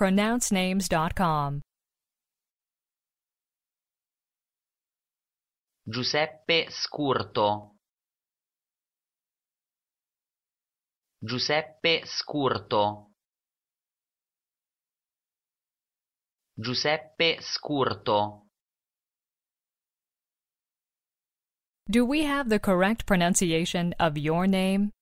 pronouncenames.com. Giuseppe Scurto Giuseppe Scurto Giuseppe Scurto Do we have the correct pronunciation of your name?